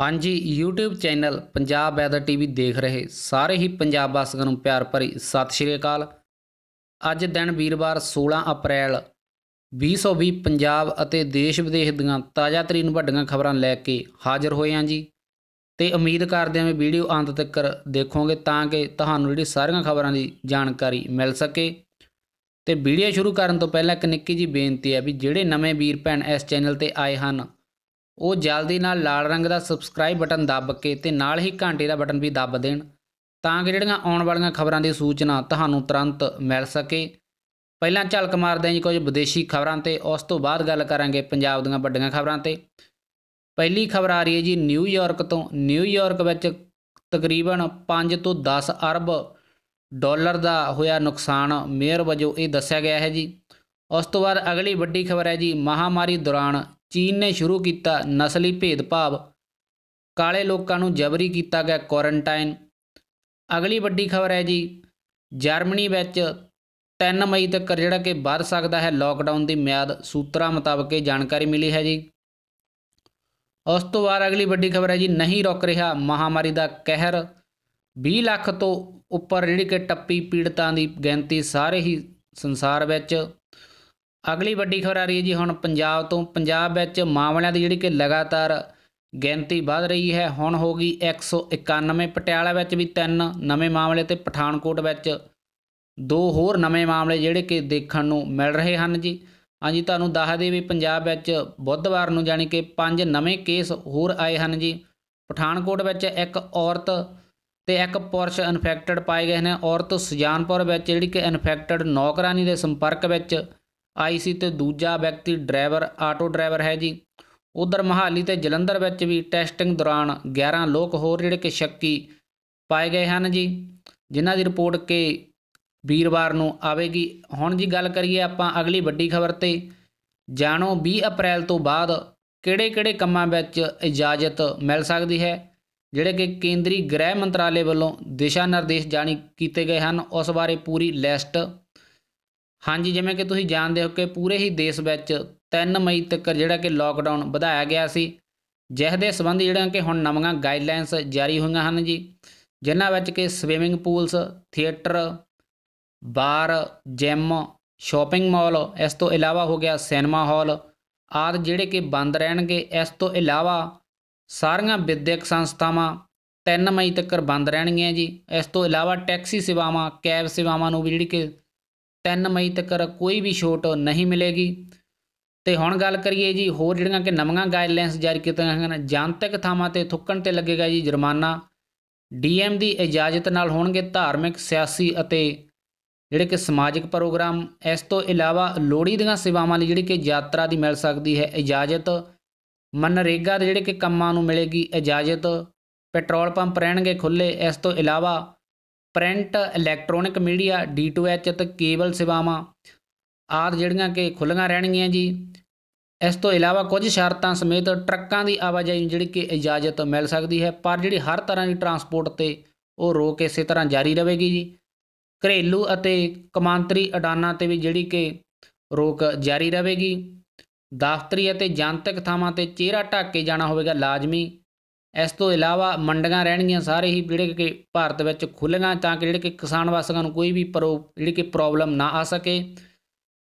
ਹਾਂਜੀ YouTube channel Punjab weather TV ਦੇਖ ਰਹੇ ਸਾਰੇ ਹੀ ਪੰਜਾਬ ਵਾਸੀਆਂ ਨੂੰ ਪਿਆਰ ਭਰੀ ਸਤਿ ਸ਼੍ਰੀ ਅਕਾਲ ਅੱਜ ਦਿਨ ਵੀਰਵਾਰ 16 ਅਪ੍ਰੈਲ 2020 ਪੰਜਾਬ ਅਤੇ ਦੇਸ਼ ਵਿਦੇਸ਼ ਦੀਆਂ ਤਾਜ਼ਾ ਤਰੀਨ ਵੱਡੀਆਂ ਖਬਰਾਂ ਲੈ ਕੇ ਹਾਜ਼ਰ ਹੋਏ ਹਾਂ ਜੀ ਤੇ ਉਮੀਦ ਕਰਦੇ ਹਾਂ ਵੀ ਵੀਡੀਓ ਅੰਤ ਤੱਕ ਦੇਖੋਗੇ ਤਾਂ ਕਿ ਤੁਹਾਨੂੰ ਜਿਹੜੀ ਸਾਰੀਆਂ ਖਬਰਾਂ ਦੀ ਜਾਣਕਾਰੀ ਮਿਲ ਸਕੇ ਤੇ ਵੀਡੀਓ ਸ਼ੁਰੂ ਕਰਨ ਤੋਂ ਪਹਿਲਾਂ ਇੱਕ ਨਿੱਕੀ ਜੀ ਬੇਨਤੀ ਹੈ ਵੀ ਜਿਹੜੇ ਨਵੇਂ ਵੀਰ ਭੈਣ ਇਸ ਚੈਨਲ ਤੇ ਆਏ ਹਨ ਉਹ ਜਲਦੀ ਨਾਲ ਲਾਲ ਰੰਗ ਦਾ ਸਬਸਕ੍ਰਾਈਬ ਬਟਨ ਦੱਬ ਕੇ ਤੇ ਨਾਲ ਹੀ ਘੰਟੇ ਦਾ ਬਟਨ ਵੀ ਦੱਬ ਦੇਣ ਤਾਂ ਕਿ ਜਿਹੜੀਆਂ ਆਉਣ ਵਾਲੀਆਂ ਖਬਰਾਂ ਦੀ ਸੂਚਨਾ ਤੁਹਾਨੂੰ ਤੁਰੰਤ ਮਿਲ ਸਕੇ ਪਹਿਲਾਂ ਝਲਕ ਮਾਰਦੇ ਹਾਂ ਜੀ ਕੁਝ ਵਿਦੇਸ਼ੀ ਖਬਰਾਂ ਤੇ ਉਸ ਤੋਂ ਬਾਅਦ ਗੱਲ ਕਰਾਂਗੇ ਪੰਜਾਬ ਦੀਆਂ ਵੱਡੀਆਂ ਖਬਰਾਂ ਤੇ ਪਹਿਲੀ ਖਬਰ ਆ ਰਹੀ ਹੈ ਜੀ ਨਿਊਯਾਰਕ ਤੋਂ ਨਿਊਯਾਰਕ ਵਿੱਚ ਤਕਰੀਬਨ 5 ਤੋਂ 10 ਅਰਬ ਡਾਲਰ ਦਾ ਹੋਇਆ ਨੁਕਸਾਨ ਮੇਅਰ ਵਜੋਂ ਇਹ ਦੱਸਿਆ ਗਿਆ ਹੈ ਜੀ ਉਸ ਤੋਂ ਬਾਅਦ ਅਗਲੀ ਵੱਡੀ ਖਬਰ ਹੈ ਜੀ ਮਹਾਮਾਰੀ ਦੌਰਾਨ ਚੀਨ ਨੇ ਸ਼ੁਰੂ ਕੀਤਾ ਨਸਲੀ ਭੇਦਭਾਵ ਕਾਲੇ ਲੋਕਾਂ ਨੂੰ ਜਬਰੀ ਕੀਤਾ ਗਿਆ ਕੁਆਰੰਟਾਈਨ ਅਗਲੀ ਵੱਡੀ ਖਬਰ ਹੈ ਜੀ ਜਰਮਨੀ ਵਿੱਚ 3 ਮਈ ਤੱਕ ਜਿਹੜਾ ਕਿ ਵੱਧ ਸਕਦਾ ਹੈ ਲੋਕਡਾਊਨ ਦੀ ਮਿਆਦ ਸੂਤਰਾਂ ਮੁਤਾਬਕ ਇਹ ਜਾਣਕਾਰੀ ਮਿਲੀ ਹੈ ਜੀ ਉਸ ਤੋਂ ਬਾਅਦ ਅਗਲੀ ਵੱਡੀ ਖਬਰ ਹੈ ਜੀ ਨਹੀਂ ਰੁਕ ਰਿਹਾ ਮਹਾਮਾਰੀ ਦਾ ਕਹਿਰ 20 ਲੱਖ ਤੋਂ ਉੱਪਰ ਜਿਹੜੀ ਕਿ ਟੱਪੀ ਪੀੜਤਾਂ ਦੀ ਗਿਣਤੀ ਸਾਰੇ ਹੀ ਸੰਸਾਰ ਵਿੱਚ ਅਗਲੀ ਵੱਡੀ ਖਬਰ ਆ ਰਹੀ ਹੈ ਜੀ ਹੁਣ ਪੰਜਾਬ ਤੋਂ ਪੰਜਾਬ ਵਿੱਚ ਮਾਮਲਿਆਂ ਦੀ ਜਿਹੜੀ ਕਿ ਲਗਾਤਾਰ ਗਿਣਤੀ ਵੱਧ ਰਹੀ ਹੈ ਹੁਣ ਹੋ ਗਈ 191 ਪਟਿਆਲਾ ਵਿੱਚ ਵੀ ਤਿੰਨ ਨਵੇਂ ਮਾਮਲੇ ਤੇ ਪਠਾਨਕੋਟ ਵਿੱਚ ਦੋ ਹੋਰ ਨਵੇਂ ਮਾਮਲੇ ਜਿਹੜੇ ਕਿ ਦੇਖਣ ਨੂੰ ਮਿਲ ਰਹੇ ਹਨ ਜੀ ਹਾਂਜੀ ਤੁਹਾਨੂੰ ਦੱਸ ਦੇ ਵੀ ਪੰਜਾਬ ਵਿੱਚ ਬੁੱਧਵਾਰ ਨੂੰ ਜਾਨੀ ਕਿ ਪੰਜ ਨਵੇਂ ਕੇਸ ਹੋਰ ਆਏ ਹਨ ਜੀ ਪਠਾਨਕੋਟ ਵਿੱਚ ਇੱਕ ਔਰਤ ਤੇ ਇੱਕ ਪੁਰਸ਼ ਇਨਫੈਕਟਡ ਪਾਏ ਗਏ ਨੇ ਔਰਤ ਸੁਜਾਨਪੁਰ ਵਿੱਚ ਜਿਹੜੀ ਕਿ ਇਨਫੈਕਟਡ ਨੌਕਰਾਨੀ ਦੇ ਸੰਪਰਕ ਵਿੱਚ ਆਈ ਸੀ ਤੇ ਦੂਜਾ ਵਿਅਕਤੀ ਡਰਾਈਵਰ ਆਟੋ ਡਰਾਈਵਰ ਹੈ ਜੀ ਉਧਰ ਮਹਾਲੀ ਤੇ ਜਲੰਧਰ ਵਿੱਚ ਵੀ ਟੈਸਟਿੰਗ ਦੌਰਾਨ 11 ਲੋਕ ਹੋਰ ਜਿਹੜੇ ਕਿ ਸ਼ੱਕੀ ਪਾਏ ਗਏ ਹਨ ਜੀ ਜਿਨ੍ਹਾਂ ਦੀ ਰਿਪੋਰਟ ਕੇ ਵੀਰਵਾਰ ਨੂੰ ਆਵੇਗੀ ਹੁਣ ਜੀ ਗੱਲ ਕਰੀਏ ਆਪਾਂ ਅਗਲੀ ਵੱਡੀ ਖਬਰ ਤੇ ਜਾਣੋ 20 ਅਪ੍ਰੈਲ ਤੋਂ ਬਾਅਦ ਕਿਹੜੇ-ਕਿਹੜੇ ਕੰਮਾਂ ਵਿੱਚ ਇਜਾਜ਼ਤ ਮਿਲ ਸਕਦੀ ਹੈ ਜਿਹੜੇ ਕਿ ਕੇਂਦਰੀ ਗ੍ਰਹਿ ਮੰਤਰਾਲੇ ਵੱਲੋਂ ਦਿਸ਼ਾ ਨਿਰਦੇਸ਼ ਜਾਰੀ ਕੀਤੇ ਗਏ ਹਨ ਉਸ ਬਾਰੇ ਪੂਰੀ ਲਿਸਟ ਹਾਂਜੀ ਜਿਵੇਂ ਕਿ ਤੁਸੀਂ ਜਾਣਦੇ ਹੋ ਕਿ ਪੂਰੇ ਹੀ ਦੇਸ਼ ਵਿੱਚ 3 ਮਈ ਤੱਕ ਜਿਹੜਾ ਕਿ ਲੋਕਡਾਊਨ ਵਧਾਇਆ ਗਿਆ ਸੀ ਜਿਹਦੇ ਸੰਬੰਧ ਜਿਹੜਾ ਕਿ ਹੁਣ ਨਵੀਆਂ ਗਾਈਡਲਾਈਨਸ ਜਾਰੀ ਹੋਈਆਂ ਹਨ ਜੀ ਜਿਨ੍ਹਾਂ ਵਿੱਚ ਕਿ swimming pools theatre bar gym shopping mall ਇਸ ਤੋਂ ਇਲਾਵਾ ਹੋ ਗਿਆ ਸਿਨੇਮਾ ਹਾਲ ਆਦ ਜਿਹੜੇ ਕਿ ਬੰਦ ਰਹਿਣਗੇ ਇਸ ਤੋਂ ਇਲਾਵਾ ਸਾਰੀਆਂ ਵਿਦਿਅਕ ਸੰਸਥਾਵਾਂ 3 ਮਈ ਤੱਕ ਬੰਦ ਰਹਿਣਗੀਆਂ ਜੀ ਇਸ ਤੋਂ ਇਲਾਵਾ ਟੈਕਸੀ ਸੇਵਾਵਾਂ ਕੈਬ ਸੇਵਾਵਾਂ ਨੂੰ ਵੀ ਜਿਹੜੀ ਕਿ 3 ਮਈ ਤੱਕ ਕੋਈ ਵੀ ਛੋਟ ਨਹੀਂ ਮਿਲੇਗੀ ਤੇ ਹੁਣ ਗੱਲ ਕਰੀਏ ਜੀ ਹੋਰ ਜਿਹੜੀਆਂ ਕਿ ਨਵੀਆਂ ਗਾਈਡਲਾਈਨਸ ਜਾਰੀ ਕੀਤੀਆਂ ਹਨ ਜਨਤਕ ਥਾਵਾਂ ਤੇ ਥੁੱਕਣ ਤੇ ਲੱਗੇਗਾ ਜੀ ਜੁਰਮਾਨਾ ਡੀਐਮ ਦੀ ਇਜਾਜ਼ਤ ਨਾਲ ਹੋਣਗੇ ਧਾਰਮਿਕ ਸਿਆਸੀ ਅਤੇ ਜਿਹੜੇ ਕਿ ਸਮਾਜਿਕ ਪ੍ਰੋਗਰਾਮ ਇਸ ਤੋਂ ਇਲਾਵਾ ਲੋੜੀ ਦੀਆਂ ਸੇਵਾਵਾਂ ਲਈ ਜਿਹੜੀ ਕਿ ਯਾਤਰਾ ਦੀ ਮਿਲ ਸਕਦੀ ਹੈ ਇਜਾਜ਼ਤ ਮਨਰੇਗਾ ਦੇ ਜਿਹੜੇ ਕਿ ਕੰਮਾਂ ਨੂੰ ਮਿਲੇਗੀ ਇਜਾਜ਼ਤ ਪੈਟਰੋਲ ਪੰਪ ਰਹਿਣਗੇ ਖੁੱਲੇ ਇਸ ਤੋਂ ਇਲਾਵਾ ਪ੍ਰਿੰਟ ਇਲੈਕਟ੍ਰੋਨਿਕ ਮੀਡੀਆ D2H ਤੇ ਕੇਬਲ ਸੇਵਾਵਾਂ ਆਦ ਜਿਹੜੀਆਂ ਕਿ ਖੁੱਲੀਆਂ ਰਹਿਣਗੀਆਂ ਜੀ ਇਸ ਤੋਂ ਇਲਾਵਾ ਕੁਝ ਸ਼ਰਤਾਂ ਸਮੇਤ ਟਰੱਕਾਂ ਦੀ ਆਵਾਜਾਈ ਜਿਹੜੀ ਕਿ ਇਜਾਜ਼ਤ ਮਿਲ ਸਕਦੀ ਹੈ ਪਰ ਜਿਹੜੀ ਹਰ ਤਰ੍ਹਾਂ ਦੀ ਟਰਾਂਸਪੋਰਟ ਤੇ ਉਹ ਰੋਕ ਇਸੇ ਤਰ੍ਹਾਂ ਜਾਰੀ ਰਹੇਗੀ ਜੀ ਘਰੇਲੂ ਅਤੇ ਕਮਾਂਤਰੀ ਅਡਾਨਾਂ ਤੇ ਵੀ ਜਿਹੜੀ ਕਿ ਰੋਕ ਜਾਰੀ ਰਹੇਗੀ ਦਫ਼ਤਰੀ ਅਤੇ ਜਨਤਕ ਥਾਵਾਂ ਤੇ ਚਿਹਰਾ ਢੱਕ ਕੇ ਜਾਣਾ ਹੋਵੇਗਾ ਲਾਜ਼ਮੀ ਇਸ ਤੋਂ ਇਲਾਵਾ ਮੰਡੀਆਂ ਰਹਿਣਗੀਆਂ ਸਾਰੇ ਹੀ ਜਿਹੜੇ ਕਿ ਭਾਰਤ ਵਿੱਚ ਖੁੱਲੀਆਂ ਤਾਂ ਕਿ ਜਿਹੜੇ ਕਿ ਕਿਸਾਨ ਵਾਸੀਆਂ ਨੂੰ ਕੋਈ ਵੀ ਜਿਹੜੀ ਕਿ ਪ੍ਰੋਬਲਮ ਨਾ ਆ ਸਕੇ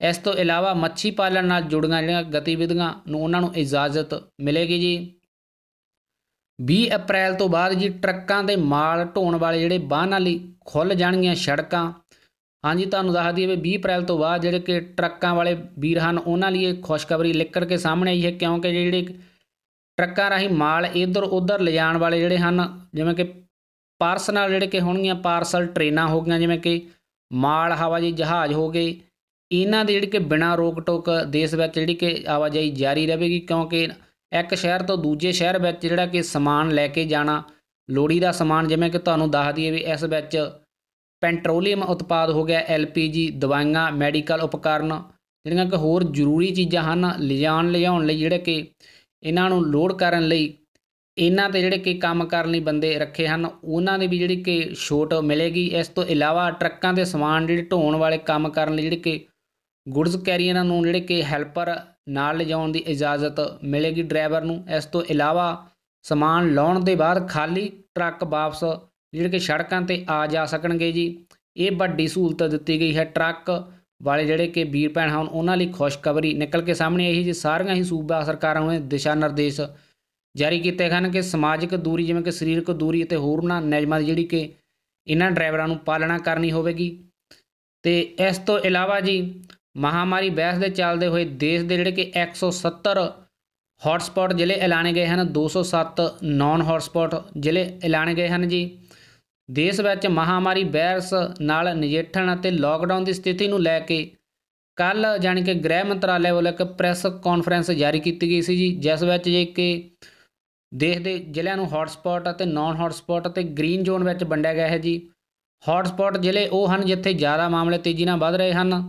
ਇਸ ਤੋਂ ਇਲਾਵਾ ਮੱਛੀ ਪਾਲਣ ਨਾਲ ਜੁੜੀਆਂ ਜਿਹੜੀਆਂ ਗਤੀਵਿਧੀਆਂ ਨੂੰ ਉਹਨਾਂ ਨੂੰ ਇਜਾਜ਼ਤ ਮਿਲੇਗੀ ਜੀ 20 ਅਪ੍ਰੈਲ ਤੋਂ ਬਾਅਦ ਜੀ ਟਰੱਕਾਂ ਦੇ ਮਾਲ ਢੋਣ ਵਾਲੇ ਜਿਹੜੇ ਵਾਹਨਾਂ ਲਈ ਖੁੱਲ ਜਾਣਗੀਆਂ ਸੜਕਾਂ ਹਾਂਜੀ ਤੁਹਾਨੂੰ ਦੱਸ ਦਈਏ ਵੀ 20 ਅਪ੍ਰੈਲ ਤੋਂ ਬਾਅਦ ਜਿਹੜੇ ਕਿ ਟਰੱਕਾਂ ਵਾਲੇ ਵੀਰ ਹਨ ਉਹਨਾਂ ਲਈ ਇਹ ਖੁਸ਼ਖਬਰੀ ਲਿਖੜ ਕੇ ਸਾਹਮਣੇ ਆਈ ਹੈ ਕਿਉਂਕਿ ਜਿਹੜੇ ਟਰੱਕਾਂ ਰਾਹੀਂ ਮਾਲ ਇਧਰ ਉਧਰ ਲਿਜਾਣ ਵਾਲੇ ਜਿਹੜੇ ਹਨ ਜਿਵੇਂ ਕਿ ਪਾਰਸਨਲ ਜਿਹੜੇ ਕਿ ਹੋਣਗੀਆਂ ਪਾਰਸਲ ਟ੍ਰੇਨਾਂ ਹੋ ਗਈਆਂ ਜਿਵੇਂ ਕਿ ਮਾਲ ਜੀ ਜਹਾਜ਼ ਹੋ ਗਏ ਇਹਨਾਂ ਦੇ ਜਿਹੜੇ ਕਿ ਬਿਨਾਂ ਰੋਕ ਟੋਕ ਦੇਸ਼ ਵਿੱਚ ਜਿਹੜੀ ਕਿ ਆਵਾਜਾਈ ਜਾਰੀ ਰਹੇਗੀ ਕਿਉਂਕਿ ਇੱਕ ਸ਼ਹਿਰ ਤੋਂ ਦੂਜੇ ਸ਼ਹਿਰ ਵਿੱਚ ਜਿਹੜਾ ਕਿ ਸਮਾਨ ਲੈ ਕੇ ਜਾਣਾ ਲੋੜੀ ਦਾ ਸਮਾਨ ਜਿਵੇਂ ਕਿ ਤੁਹਾਨੂੰ ਦੱਸ ਦਈਏ ਵੀ ਇਸ ਵਿੱਚ ਪੈਟਰੋਲੀਅਮ ਉਤਪਾਦ ਹੋ ਗਿਆ ਐਲਪੀਜੀ ਦਵਾਈਆਂ ਮੈਡੀਕਲ ਉਪਕਰਨ ਜਿਹੜੀਆਂ ਕਿ ਹੋਰ ਜ਼ਰੂਰੀ ਚੀਜ਼ਾਂ ਹਨ ਲਿਜਾਣ ਲਿਆਉਣ ਲਈ ਜਿਹੜੇ ਕਿ ਇਹਨਾਂ ਨੂੰ ਲੋਡ ਕਰਨ ਲਈ ਇਹਨਾਂ ਤੇ ਜਿਹੜੇ ਕਿ ਕੰਮ ਕਰਨ ਲਈ ਬੰਦੇ ਰੱਖੇ ਹਨ ਉਹਨਾਂ ਦੇ ਵੀ ਜਿਹੜੀ ਕਿ ਛੋਟ ਮਿਲੇਗੀ ਇਸ ਤੋਂ ਇਲਾਵਾ ਟਰੱਕਾਂ ਦੇ ਸਮਾਨ ਜਿਹੜੇ ਢੋਣ ਵਾਲੇ ਕੰਮ ਕਰਨ ਲਈ ਜਿਹੜੇ ਕਿ ਗੁੱਡਸ ਕੈਰੀਅਰਾਂ ਨੂੰ ਜਿਹੜੇ ਕਿ ਹੈਲਪਰ ਨਾਲ ਲਿਜਾਉਣ ਦੀ ਇਜਾਜ਼ਤ ਮਿਲੇਗੀ ਡਰਾਈਵਰ ਨੂੰ ਇਸ ਤੋਂ ਇਲਾਵਾ ਸਮਾਨ ਲਾਉਣ ਦੇ ਬਾਅਦ ਖਾਲੀ ਟਰੱਕ ਵਾਪਸ ਜਿਹੜੇ ਕਿ ਸੜਕਾਂ ਤੇ ਆ ਜਾ ਸਕਣਗੇ ਜੀ ਇਹ ਵੱਡੀ ਸਹੂਲਤ ਦਿੱਤੀ ਗਈ ਹੈ ਟਰੱਕ ਵਾਲੇ ਜਿਹੜੇ ਕਿ ਵੀਰ ਭੈਣ ਹਨ ਉਹਨਾਂ ਲਈ ਖੁਸ਼ਖਬਰੀ ਨਿਕਲ ਕੇ ਸਾਹਮਣੇ ਆਈ ਜੀ ਸਾਰੀਆਂ ਹੀ ਸੂਬਾ ਸਰਕਾਰਾਂ ਨੇ ਦਿਸ਼ਾ ਨਿਰਦੇਸ਼ ਜਾਰੀ ਕੀਤੇ ਹਨ ਕਿ ਸਮਾਜਿਕ ਦੂਰੀ ਜਿਵੇਂ ਕਿ ਸਰੀਰਕ ਦੂਰੀ ਅਤੇ ਨਾ ਨਿਯਮਾਂ ਦੀ ਜਿਹੜੀ ਕਿ ਇਹਨਾਂ ਡਰਾਈਵਰਾਂ ਨੂੰ ਪਾਲਣਾ ਕਰਨੀ ਹੋਵੇਗੀ ਤੇ ਇਸ ਤੋਂ ਇਲਾਵਾ ਜੀ ਮਹਾਮਾਰੀ ਬਹਿਸ ਦੇ ਚੱਲਦੇ ਹੋਏ ਦੇਸ਼ ਦੇ ਜਿਹੜੇ ਕਿ 170 ਹੌਟਸਪੌਟ ਜ਼ਿਲ੍ਹੇ ਐਲਾਨੇ ਗਏ ਹਨ 207 ਨਾਨ ਹੌਟਸਪੌਟ ਜ਼ਿਲ੍ਹੇ ਐਲਾਨੇ ਗਏ ਹਨ ਜੀ ਦੇਸ਼ ਵਿੱਚ ਮਹਾਮਾਰੀ ਵਾਇਰਸ ਨਾਲ ਨਜਿੱਠਣ ਅਤੇ ਲਾਕਡਾਊਨ ਦੀ ਸਥਿਤੀ ਨੂੰ ਲੈ ਕੇ ਕੱਲ ਜਾਨੀ ਕਿ ਗ੍ਰਹਿ ਮੰਤਰਾਲੇ ਵੱਲੋਂ ਇੱਕ ਪ੍ਰੈਸ ਕਾਨਫਰੰਸ ਜਾਰੀ ਕੀਤੀ ਗਈ ਸੀ ਜੀ ਜਿਸ ਵਿੱਚ ਜੇ ਕਿ ਦੇਸ਼ ਦੇ ਜ਼ਿਲ੍ਹਿਆਂ ਨੂੰ ਹੌਟਸਪੌਟ ਅਤੇ ਨਾਨ ਹੌਟਸਪੌਟ ਅਤੇ ਗ੍ਰੀਨ ਜ਼ੋਨ ਵਿੱਚ ਵੰਡਿਆ ਗਿਆ ਹੈ ਜੀ ਹੌਟਸਪੌਟ ਜ਼ਿਲ੍ਹੇ ਉਹ ਹਨ ਜਿੱਥੇ ਜ਼ਿਆਦਾ ਮਾਮਲੇ ਤੇਜ਼ੀ ਨਾਲ ਵਧ ਰਹੇ ਹਨ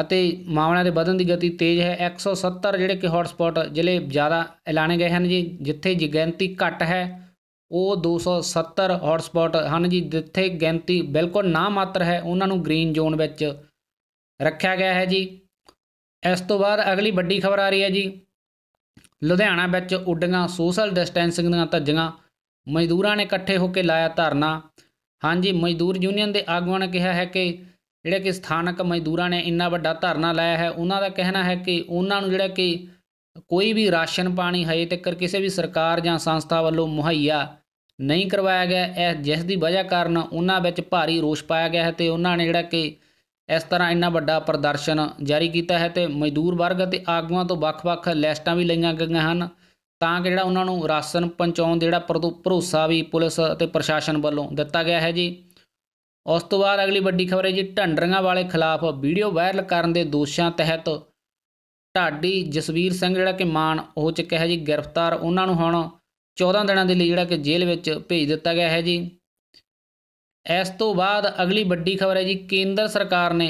ਅਤੇ ਮਾਮਲਿਆਂ ਦੇ ਵਧਣ ਦੀ ਗਤੀ ਤੇਜ਼ ਹੈ 170 ਜਿਹੜੇ ਕਿ ਹੌਟਸਪੌਟ ਜ਼ਿਲ੍ਹੇ ਜ਼ਿਆਦਾ ਐਲਾਨੇ ਗਏ ਹਨ ਜੀ ਜਿੱਥੇ ਜਿਗੈਂਤੀ ਘਟ ਹੈ ਉਹ 270 ਹੌਟਸਪੌਟ ਹਨ ਜੀ ਜਿੱਥੇ ਗਿਣਤੀ ਬਿਲਕੁਲ ਨਾ ਮਾਤਰ ਹੈ ਉਹਨਾਂ ਨੂੰ ਗ੍ਰੀਨ ਜ਼ੋਨ ਵਿੱਚ ਰੱਖਿਆ ਗਿਆ ਹੈ ਜੀ ਇਸ ਤੋਂ ਬਾਅਦ ਅਗਲੀ ਵੱਡੀ ਖਬਰ ਆ ਰਹੀ ਹੈ ਜੀ ਲੁਧਿਆਣਾ ਵਿੱਚ ਉੱਡੀਆਂ ਸੋਸ਼ਲ ਡਿਸਟੈਂਸਿੰਗ ਦੀਆਂ ਧੱਜੀਆਂ ਮਜ਼ਦੂਰਾਂ ਨੇ ਇਕੱਠੇ ਹੋ ਕੇ ਲਾਇਆ ਧਰਨਾ ਹਾਂਜੀ ਮਜ਼ਦੂਰ ਯੂਨੀਅਨ ਦੇ ਆਗੂਆਂ ਨੇ ਕਿਹਾ ਹੈ ਕਿ ਜਿਹੜੇ ਕਿ ਸਥਾਨਕ ਮਜ਼ਦੂਰਾਂ ਨੇ ਇੰਨਾ ਵੱਡਾ ਧਰਨਾ ਲਾਇਆ ਹੈ ਉਹਨਾਂ ਦਾ ਕਹਿਣਾ ਹੈ ਕਿ ਉਹਨਾਂ ਨੂੰ ਜਿਹੜਾ ਕਿ ਕੋਈ ਵੀ ਰਾਸ਼ਨ ਪਾਣੀ ਹਜੇ ਤੱਕ ਕਿਸੇ ਵੀ ਸਰਕਾਰ ਜਾਂ ਸੰਸਥਾ ਵੱਲੋਂ ਮੁਹੱਈਆ ਨਹੀਂ ਕਰਵਾਇਆ ਗਿਆ ਇਹ ਜਿਸ ਦੀ ਵਜ੍ਹਾ ਕਾਰਨ ਉਹਨਾਂ ਵਿੱਚ ਭਾਰੀ ਰੋਸ ਪਾਇਆ ਗਿਆ ਹੈ ਤੇ ਉਹਨਾਂ ਨੇ ਜਿਹੜਾ ਕਿ ਇਸ ਤਰ੍ਹਾਂ ਇੰਨਾ ਵੱਡਾ ਪ੍ਰਦਰਸ਼ਨ ਜਾਰੀ ਕੀਤਾ ਹੈ ਤੇ ਮਜ਼ਦੂਰ ਵਰਗ ਅਤੇ ਆਗੂਆਂ ਤੋਂ ਵੱਖ-ਵੱਖ ਲਿਸਟਾਂ ਵੀ ਲਈਆਂ ਗਈਆਂ ਹਨ ਤਾਂ ਕਿ ਜਿਹੜਾ ਉਹਨਾਂ ਨੂੰ ਰਾਸ਼ਨ ਪਹੁੰਚਾਉਣ ਜਿਹੜਾ ਭਰੋਸਾ ਵੀ ਪੁਲਿਸ ਅਤੇ ਪ੍ਰਸ਼ਾਸਨ ਵੱਲੋਂ ਦਿੱਤਾ ਗਿਆ ਹੈ ਜੀ ਉਸ ਤੋਂ ਬਾਅਦ ਅਗਲੀ ਵੱਡੀ ਖਬਰ ਹੈ ਜੀ ਢੰਡਰੀਆਂ ਵਾਲੇ ਖਿਲਾਫ ਵੀਡੀਓ ਵਾਇਰਲ ਕਰਨ ਦੇ ਦੋਸ਼ਾਂ ਤਹਿਤ ਢਾਡੀ ਜਸਵੀਰ ਸਿੰਘ ਜਿਹੜਾ ਕਿ ਮਾਨ ਹੋ ਚੁੱਕਿਆ ਹੈ ਜੀ ਗ੍ਰਿਫਤਾਰ ਉਹਨਾਂ ਨੂੰ ਹੁਣ 14 ਦਿਨਾਂ ਦੇ ਲਈ ਜਿਹੜਾ ਕਿ ਜੇਲ੍ਹ ਵਿੱਚ ਭੇਜ ਦਿੱਤਾ ਗਿਆ ਹੈ ਜੀ ਇਸ ਤੋਂ ਬਾਅਦ ਅਗਲੀ ਵੱਡੀ ਖਬਰ ਹੈ ਜੀ ਕੇਂਦਰ ਸਰਕਾਰ ਨੇ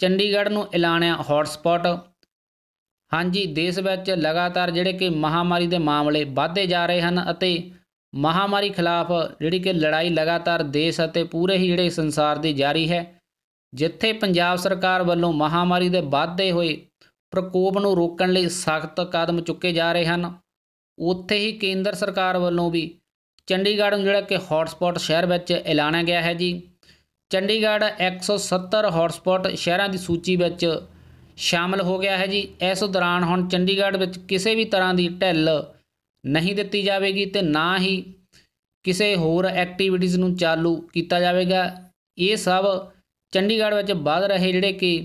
ਚੰਡੀਗੜ੍ਹ ਨੂੰ ਐਲਾਨਿਆ ਹੌਟਸਪੌਟ ਹਾਂਜੀ ਦੇਸ਼ ਵਿੱਚ ਲਗਾਤਾਰ ਜਿਹੜੇ ਕਿ ਮਹਾਮਾਰੀ ਦੇ ਮਾਮਲੇ ਵਧਦੇ ਜਾ ਰਹੇ ਹਨ ਅਤੇ ਮਹਾਮਾਰੀ ਖਿਲਾਫ ਜਿਹੜੀ ਕਿ ਲੜਾਈ ਲਗਾਤਾਰ ਦੇਸ਼ ਅਤੇ ਪੂਰੇ ਹੀ ਜਿਹੜੇ ਸੰਸਾਰ ਦੀ ਜਾਰੀ ਹੈ ਜਿੱਥੇ ਪੰਜਾਬ ਸਰਕਾਰ ਵੱਲੋਂ ਮਹਾਮਾਰੀ ਦੇ ਵਧਦੇ ਹੋਏ ਪ੍ਰਕੋਪ ਨੂੰ ਰੋਕਣ ਲਈ ਸਖਤ ਕਦਮ ਚੁੱਕੇ ਜਾ ਰਹੇ ਹਨ ਉੱਥੇ ਹੀ ਕੇਂਦਰ ਸਰਕਾਰ ਵੱਲੋਂ ਵੀ ਚੰਡੀਗੜ੍ਹ ਨੂੰ ਜਿਹੜਾ ਕਿ ਹੌਟਸਪੌਟ ਸ਼ਹਿਰ ਵਿੱਚ ਐਲਾਨਿਆ ਗਿਆ ਹੈ ਜੀ ਚੰਡੀਗੜ੍ਹ 170 ਹੌਟਸਪੌਟ ਸ਼ਹਿਰਾਂ ਦੀ ਸੂਚੀ ਵਿੱਚ ਸ਼ਾਮਲ ਹੋ ਗਿਆ ਹੈ ਜੀ ਇਸ ਦੌਰਾਨ ਹੁਣ ਚੰਡੀਗੜ੍ਹ ਵਿੱਚ ਕਿਸੇ ਵੀ ਤਰ੍ਹਾਂ ਦੀ ਢਿੱਲ ਨਹੀਂ ਦਿੱਤੀ ਜਾਵੇਗੀ ਤੇ ਨਾ ਹੀ ਕਿਸੇ ਹੋਰ ਐਕਟੀਵਿਟੀਆਂ ਨੂੰ ਚਾਲੂ ਕੀਤਾ ਜਾਵੇਗਾ ਇਹ ਸਭ ਚੰਡੀਗੜ੍ਹ ਵਿੱਚ ਵੱਧ ਰਹੇ ਜਿਹੜੇ ਕਿ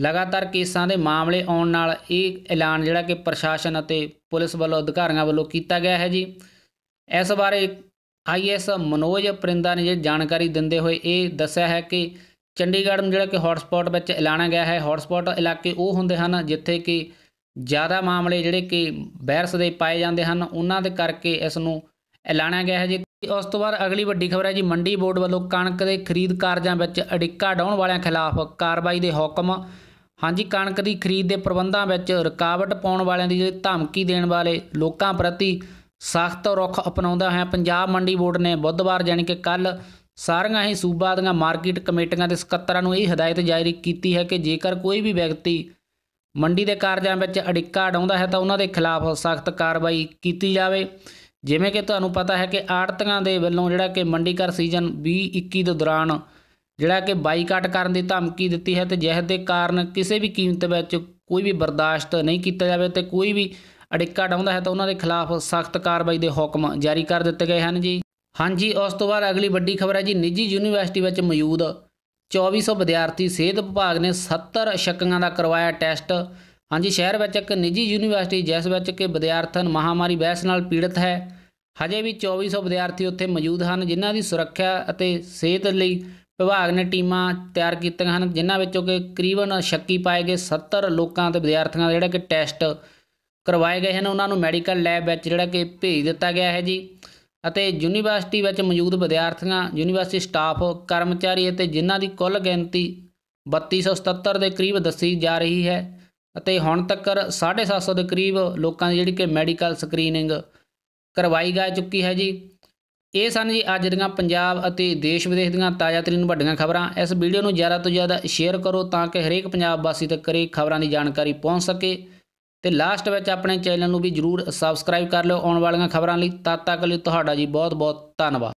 ਲਗਾਤਾਰ ਕੇਸਾਂ ਦੇ ਮਾਮਲੇ ਆਉਣ ਨਾਲ ਇਹ ਐਲਾਨ ਜਿਹੜਾ ਕਿ ਪ੍ਰਸ਼ਾਸਨ ਅਤੇ ਪੁਲਿਸ ਵੱਲੋਂ ਅਧਿਕਾਰੀਆਂ ਵੱਲੋਂ ਕੀਤਾ ਗਿਆ ਹੈ ਜੀ ਇਸ ਬਾਰੇ ਆਈਐਸ ਮਨੋਜ ਪਰਿੰਦਾ ਨੇ ਜਿਹੜੀ ਜਾਣਕਾਰੀ ਦਿੰਦੇ ਹੋਏ ਇਹ ਦੱਸਿਆ ਹੈ ਕਿ ਚੰਡੀਗੜ੍ਹ ਨੂੰ ਜਿਹੜਾ ਕਿ ਹੌਟਸਪੌਟ ਵਿੱਚ ਐਲਾਨਿਆ ਗਿਆ ਹੈ ਹੌਟਸਪੌਟ ਇਲਾਕੇ ਉਹ ਹੁੰਦੇ ਹਨ ਜਿੱਥੇ ਕਿ ਜ਼ਿਆਦਾ ਮਾਮਲੇ ਜਿਹੜੇ ਕਿ ਵਾਇਰਸ ਦੇ ਪਾਏ ਜਾਂਦੇ ਹਨ ਉਹਨਾਂ ਦੇ ਕਰਕੇ ਇਸ ਨੂੰ ਐਲਾਨਿਆ ਗਿਆ ਹੈ ਜੀ ਉਸ ਤੋਂ ਬਾਅਦ ਅਗਲੀ ਵੱਡੀ ਖਬਰ ਹੈ ਜੀ ਮੰਡੀ ਬੋਰਡ ਵੱਲੋਂ ਕਣਕ ਦੇ ਖਰੀਦ ਕਾਰਜਾਂ ਵਿੱਚ ਅੜਿੱਕਾ ਡਾਉਣ ਵਾਲਿਆਂ ਖਿਲਾਫ ਕਾਰਵਾਈ ਦੇ ਹੁਕਮ ਹਾਂਜੀ ਕਣਕ ਦੀ ਖਰੀਦ ਦੇ ਪ੍ਰਬੰਧਾਂ ਵਿੱਚ ਰੁਕਾਵਟ ਪਾਉਣ ਵਾਲਿਆਂ ਦੀ ਜਿਹੜੀ ਧਮਕੀ ਦੇਣ ਵਾਲੇ ਲੋਕਾਂ ਪ੍ਰਤੀ ਸਖਤ ਰੁਖ ਅਪਣਾਉਂਦਾ ਹੈ ਪੰਜਾਬ ਮੰਡੀ ਬੋਰਡ ਨੇ ਬੁੱਧਵਾਰ ਯਾਨੀ ਕਿ ਕੱਲ ਸਾਰੀਆਂ ਹੀ ਸੂਬਾ ਦੀਆਂ ਮਾਰਕੀਟ ਕਮੇਟੀਆਂ ਦੇ ਸਕੱਤਰਾਂ ਨੂੰ ਇਹ ਹਦਾਇਤ ਜਾਰੀ ਕੀਤੀ ਹੈ ਕਿ ਜੇਕਰ ਕੋਈ ਵੀ ਵਿਅਕਤੀ ਮੰਡੀ ਦੇ ਕਾਰਜਾਂ ਵਿੱਚ ਅੜਿੱਕਾ ਡਾਉਂਦਾ ਹੈ ਤਾਂ ਉਹਨਾਂ ਦੇ ਖਿਲਾਫ ਸਖਤ ਕਾਰਵਾਈ ਕੀਤੀ ਜਾਵੇ ਜਿਵੇਂ ਕਿ ਤੁਹਾਨੂੰ ਪਤਾ ਹੈ ਕਿ ਆੜਤੀਆਂ ਦੇ ਵੱਲੋਂ ਜਿਹੜਾ ਕਿ ਮੰਡੀਕਰ ਸੀਜ਼ਨ 2021 ਦੇ ਦੌਰਾਨ ਜਿਹੜਾ ਕਿ ਬਾਈਕਾਟ ਕਰਨ ਦੀ ਧਮਕੀ ਦਿੱਤੀ ਹੈ ਤੇ ਜਿਹਦੇ ਦੇ ਕਾਰਨ ਕਿਸੇ ਵੀ ਕੀਮਤ ਵਿੱਚ ਕੋਈ ਵੀ ਬਰਦਾਸ਼ਤ ਨਹੀਂ ਕੀਤਾ ਜਾਵੇ ਤੇ ਕੋਈ ਵੀ ਅੜਿੱਕਾ ਡਾਉਂਦਾ ਹੈ ਤਾਂ ਉਹਨਾਂ ਦੇ ਖਿਲਾਫ ਸਖਤ ਕਾਰਵਾਈ ਦੇ ਹੁਕਮ ਜਾਰੀ ਕਰ ਦਿੱਤੇ ਗਏ ਹਨ ਜੀ ਹਾਂਜੀ ਉਸ ਤੋਂ ਬਾਅਦ ਅਗਲੀ ਵੱਡੀ ਖਬਰ ਹੈ ਜੀ ਨਿੱਜੀ ਯੂਨੀਵਰਸਿਟੀ ਵਿੱਚ ਮੌਜੂਦ 2400 ਵਿਦਿਆਰਥੀ ਸਿਹਤ ਵਿਭਾਗ ਨੇ 70 ਸ਼ੱਕਾਂ ਦਾ ਕਰਵਾਇਆ ਟੈਸਟ ਹਾਂਜੀ ਸ਼ਹਿਰ ਵਿੱਚ ਇੱਕ ਨਿੱਜੀ ਯੂਨੀਵਰਸਿਟੀ ਜਿਸ ਵਿੱਚ ਕਿ ਵਿਦਿਆਰਥਨ ਮਹਾਮਾਰੀ ਵੈਸ ਨਾਲ ਪੀੜਤ ਹੈ ਹਜੇ ਵੀ 2400 ਵਿਦਿਆਰਥੀ ਉੱਥੇ ਮੌਜੂਦ ਹਨ ਜਿਨ੍ਹਾਂ ਦੀ ਸੁਰੱਖਿਆ ਅਤੇ ਸਿਹਤ ਲਈ ਵਿਭਾਗ ਨੇ ਟੀਮਾਂ ਤਿਆਰ ਕੀਤੀਆਂ ਹਨ ਜਿਨ੍ਹਾਂ ਵਿੱਚੋਂ ਕਿ ਕਰੀਬਨ ਸ਼ੱਕੀ ਪਾਏ ਗਏ 70 ਲੋਕਾਂ ਤੇ ਵਿਦਿਆਰਥੀਆਂ ਦਾ ਜਿਹੜਾ ਕਿ ਟੈਸਟ ਕਰਵਾਏ ਗਏ ਹਨ ਉਹਨਾਂ ਨੂੰ ਮੈਡੀਕਲ ਲੈਬ ਵਿੱਚ ਜਿਹੜਾ ਕਿ ਭੇਜ ਦਿੱਤਾ ਗਿਆ ਹੈ ਜੀ ਅਤੇ ਯੂਨੀਵਰਸਿਟੀ ਵਿੱਚ ਮੌਜੂਦ ਵਿਦਿਆਰਥੀਆਂ ਯੂਨੀਵਰਸਿਟੀ ਸਟਾਫ ਕਰਮਚਾਰੀ ਅਤੇ ਜਿਨ੍ਹਾਂ ਦੀ ਕੁੱਲ ਗਿਣਤੀ 3277 ਦੇ ਕਰੀਬ ਦੱਸੀ ਜਾ ਰਹੀ ਹੈ ਅਤੇ ਹੁਣ ਤੱਕ 750 ਦੇ ਕਰੀਬ ਲੋਕਾਂ ਦੀ ਜਿਹੜੀ ਕਿ ਮੈਡੀਕਲ ਸਕਰੀਨਿੰਗ ਕਰਵਾਈ ਜਾ ਚੁੱਕੀ ਹੈ ਜੀ ਇਹ ਸਨ ਜੀ ਅੱਜ ਦੀਆਂ ਪੰਜਾਬ ਅਤੇ ਦੇਸ਼ ਵਿਦੇਸ਼ ਦੀਆਂ ਤਾਜ਼ਾ ਤਰੀਨ ਵੱਡੀਆਂ ਖਬਰਾਂ ਇਸ ਵੀਡੀਓ ਨੂੰ ਜ਼ਿਆਦਾ ਤੋਂ ਜ਼ਿਆਦਾ ਸ਼ੇਅਰ ਕਰੋ ਤਾਂ ਕਿ ਹਰੇਕ ਪੰਜਾਬ ਵਾਸੀ ਤੱਕ ਇਹ ਖਬਰਾਂ ਦੀ ਜਾਣਕਾਰੀ ਪਹੁੰਚ ਸਕੇ ਤੇ ਲਾਸਟ ਵਿੱਚ ਆਪਣੇ ਚੈਨਲ ਨੂੰ ਵੀ ਜਰੂਰ ਸਬਸਕ੍ਰਾਈਬ ਕਰ ਲਿਓ ਆਉਣ ਵਾਲੀਆਂ ਖਬਰਾਂ ਲਈ ਤਦ ਤੱਕ ਲਈ ਤੁਹਾਡਾ ਜੀ ਬਹੁਤ ਬਹੁਤ ਧੰਨਵਾਦ